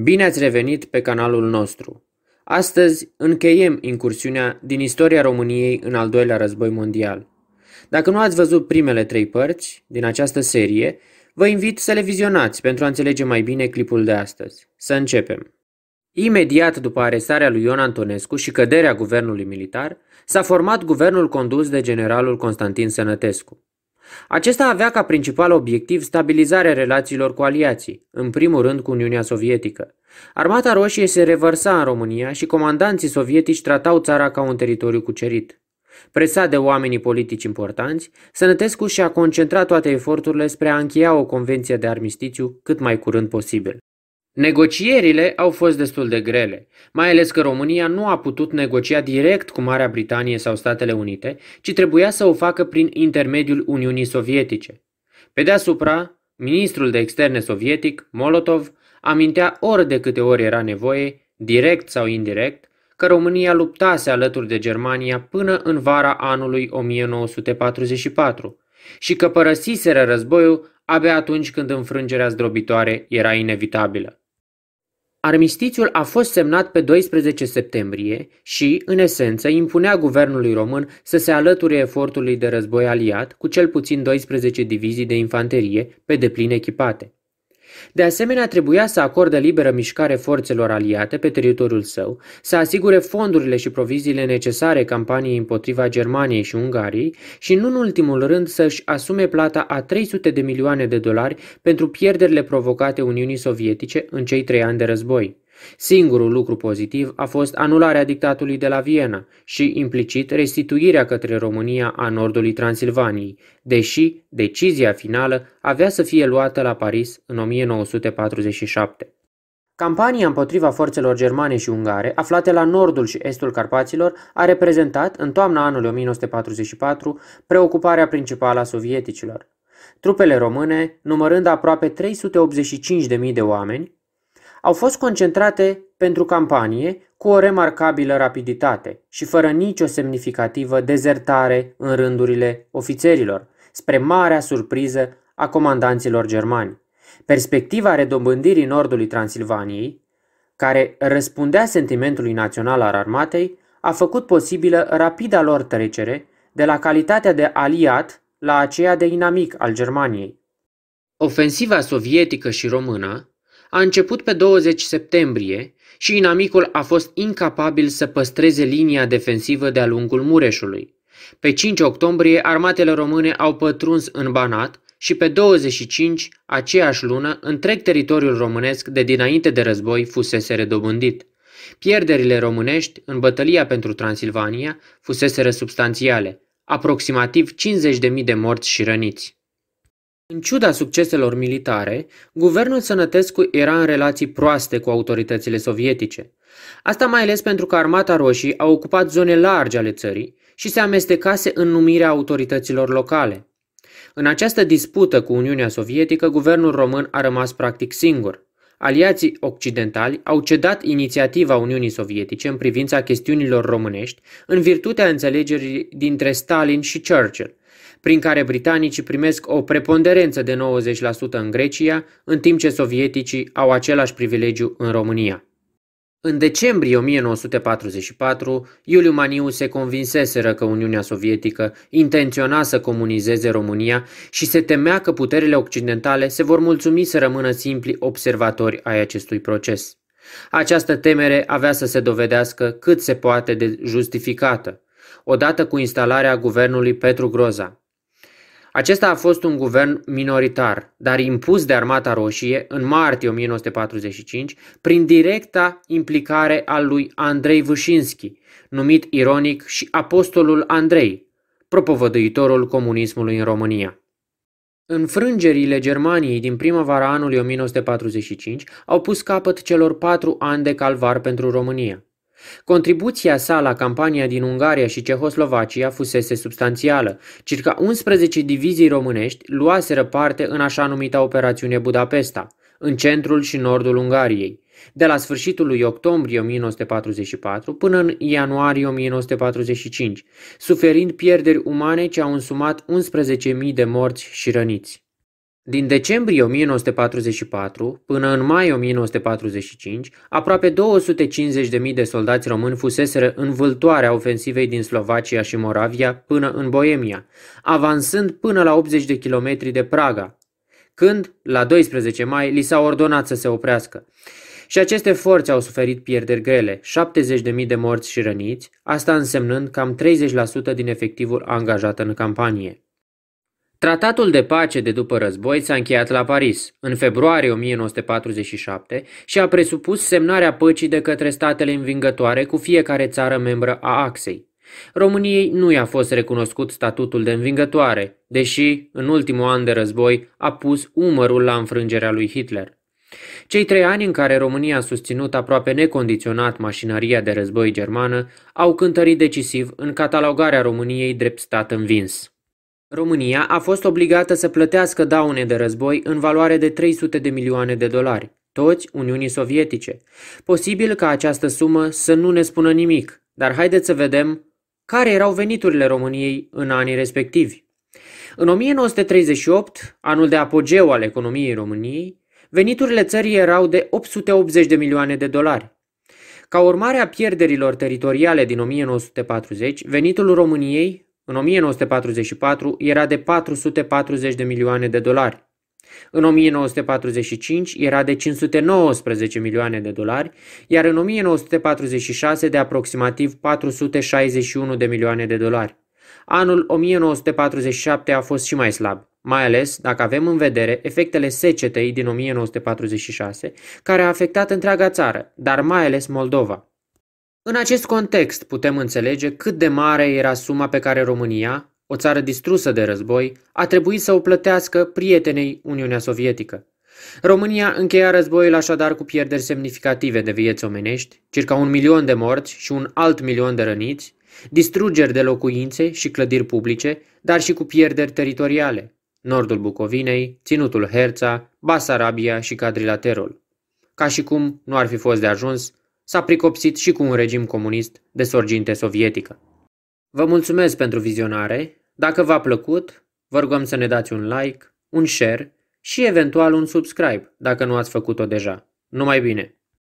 Bine ați revenit pe canalul nostru! Astăzi încheiem incursiunea din istoria României în al doilea război mondial. Dacă nu ați văzut primele trei părți din această serie, vă invit să le vizionați pentru a înțelege mai bine clipul de astăzi. Să începem! Imediat după arestarea lui Ion Antonescu și căderea guvernului militar, s-a format guvernul condus de generalul Constantin Sănătescu. Acesta avea ca principal obiectiv stabilizarea relațiilor cu aliații, în primul rând cu Uniunea Sovietică. Armata Roșie se revărsa în România și comandanții sovietici tratau țara ca un teritoriu cucerit. Presat de oamenii politici importanți, Sănătescu și-a concentrat toate eforturile spre a încheia o convenție de armistițiu cât mai curând posibil. Negocierile au fost destul de grele, mai ales că România nu a putut negocia direct cu Marea Britanie sau Statele Unite, ci trebuia să o facă prin intermediul Uniunii Sovietice. Pe deasupra, ministrul de externe sovietic, Molotov, amintea ori de câte ori era nevoie, direct sau indirect, că România luptase alături de Germania până în vara anului 1944 și că părăsiseră războiul abia atunci când înfrângerea zdrobitoare era inevitabilă. Armistițiul a fost semnat pe 12 septembrie și, în esență, impunea guvernului român să se alăture efortului de război aliat cu cel puțin 12 divizii de infanterie pe deplin echipate. De asemenea, trebuia să acorde liberă mișcare forțelor aliate pe teritoriul său, să asigure fondurile și proviziile necesare campaniei împotriva Germaniei și Ungariei și, nu în ultimul rând, să-și asume plata a 300 de milioane de dolari pentru pierderile provocate Uniunii Sovietice în cei trei ani de război. Singurul lucru pozitiv a fost anularea dictatului de la Viena și implicit restituirea către România a nordului Transilvaniei, deși decizia finală avea să fie luată la Paris în 1947. Campania împotriva forțelor germane și ungare, aflate la nordul și estul Carpaților, a reprezentat, în toamna anului 1944, preocuparea principală a sovieticilor. Trupele române, numărând aproape 385.000 de oameni, au fost concentrate pentru campanie cu o remarcabilă rapiditate și fără nicio semnificativă dezertare în rândurile ofițerilor, spre marea surpriză a comandanților germani. Perspectiva redobândirii nordului Transilvaniei, care răspundea sentimentului național al armatei, a făcut posibilă rapida lor trecere de la calitatea de aliat la aceea de inamic al Germaniei. Ofensiva sovietică și română, a început pe 20 septembrie și inamicul a fost incapabil să păstreze linia defensivă de-a lungul Mureșului. Pe 5 octombrie, armatele române au pătruns în Banat și pe 25, aceeași lună, întreg teritoriul românesc de dinainte de război fusese redobândit. Pierderile românești în bătălia pentru Transilvania fusese substanțiale, aproximativ 50.000 de morți și răniți. În ciuda succeselor militare, guvernul Sănătescu era în relații proaste cu autoritățile sovietice. Asta mai ales pentru că Armata Roșii a ocupat zone largi ale țării și se amestecase în numirea autorităților locale. În această dispută cu Uniunea Sovietică, guvernul român a rămas practic singur. Aliații occidentali au cedat inițiativa Uniunii Sovietice în privința chestiunilor românești în virtutea înțelegerii dintre Stalin și Churchill, prin care britanicii primesc o preponderență de 90% în Grecia, în timp ce sovieticii au același privilegiu în România. În decembrie 1944, Iuliu Maniu se convinseseră că Uniunea Sovietică intenționa să comunizeze România și se temea că puterile occidentale se vor mulțumi să rămână simpli observatori ai acestui proces. Această temere avea să se dovedească cât se poate de justificată, odată cu instalarea guvernului Petru Groza. Acesta a fost un guvern minoritar, dar impus de Armata Roșie în martie 1945 prin directa implicare a lui Andrei Vâșinski, numit ironic și Apostolul Andrei, propovăduitorul comunismului în România. Înfrângerile Germaniei din primăvara anului 1945 au pus capăt celor patru ani de calvar pentru România. Contribuția sa la campania din Ungaria și Cehoslovacia fusese substanțială. Circa 11 divizii românești luaseră parte în așa numita operațiune Budapesta, în centrul și nordul Ungariei. De la sfârșitul lui octombrie 1944 până în ianuarie 1945, suferind pierderi umane ce au însumat 11.000 de morți și răniți. Din decembrie 1944 până în mai 1945, aproape 250.000 de soldați români fuseseră în vâltoarea ofensivei din Slovacia și Moravia până în Boemia, avansând până la 80 de kilometri de Praga, când, la 12 mai, li s-a ordonat să se oprească. Și aceste forțe au suferit pierderi grele, 70.000 de morți și răniți, asta însemnând cam 30% din efectivul angajat în campanie. Tratatul de pace de după război s-a încheiat la Paris, în februarie 1947, și a presupus semnarea păcii de către statele învingătoare cu fiecare țară membră a axei. României nu i-a fost recunoscut statutul de învingătoare, deși, în ultimul an de război, a pus umărul la înfrângerea lui Hitler. Cei trei ani în care România a susținut aproape necondiționat mașinăria de război germană au cântărit decisiv în catalogarea României drept stat învins. România a fost obligată să plătească daune de război în valoare de 300 de milioane de dolari, toți Uniunii Sovietice. Posibil ca această sumă să nu ne spună nimic, dar haideți să vedem care erau veniturile României în anii respectivi. În 1938, anul de apogeu al economiei României, veniturile țării erau de 880 de milioane de dolari. Ca urmare a pierderilor teritoriale din 1940, venitul României în 1944 era de 440 de milioane de dolari. În 1945 era de 519 milioane de dolari, iar în 1946 de aproximativ 461 de milioane de dolari. Anul 1947 a fost și mai slab, mai ales dacă avem în vedere efectele secetei din 1946, care a afectat întreaga țară, dar mai ales Moldova. În acest context putem înțelege cât de mare era suma pe care România, o țară distrusă de război, a trebuit să o plătească prietenei Uniunea Sovietică. România încheia războiul așadar cu pierderi semnificative de vieți omenești, circa un milion de morți și un alt milion de răniți, distrugeri de locuințe și clădiri publice, dar și cu pierderi teritoriale, nordul Bucovinei, ținutul Herța, Basarabia și Cadrilaterul. Ca și cum nu ar fi fost de ajuns, s-a pricopsit și cu un regim comunist de sorginte sovietică. Vă mulțumesc pentru vizionare, dacă v-a plăcut, vă rugăm să ne dați un like, un share și eventual un subscribe dacă nu ați făcut-o deja. Numai bine!